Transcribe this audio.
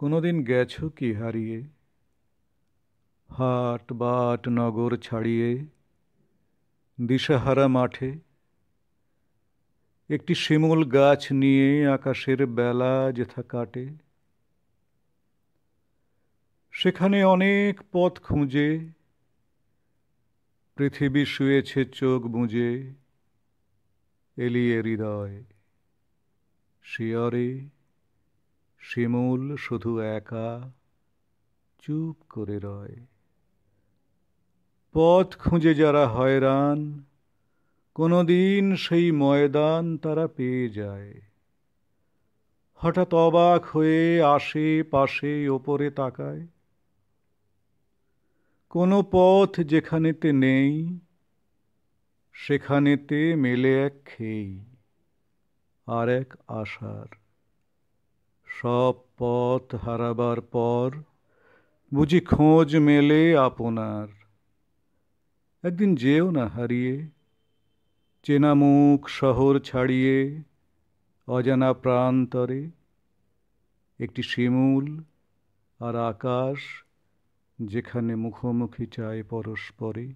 কোনোদিন গেছো কি হারিয়ে হাট বাট নগর ছাড়িয়ে দিশাহারা মাঠে একটি শিমুল গাছ নিয়ে আকাশের বেলা যেথা কাটে সেখানে অনেক পথ খুঁজে পৃথিবী শুয়েছে চোখ বুঁজে এলিয়ে হৃদয় শিয়রে শিমুল শুধু একা চুপ করে রয় পথ খুঁজে যারা হয়রান কোনো দিন সেই ময়দান তারা পেয়ে যায় হঠাৎ অবাক হয়ে আসে পাশে ওপরে তাকায় কোনো পথ যেখানেতে নেই সেখানেতে মেলে এক খেই আর এক আশার সব পথ হারাবার পর বুঝি খোঁজ মেলে আপনার একদিন যেও না হারিয়ে চেনা মুখ শহর ছাড়িয়ে অজানা প্রান্তরে একটি শিমুল আর আকাশ যেখানে মুখোমুখি চায় পরস্পরে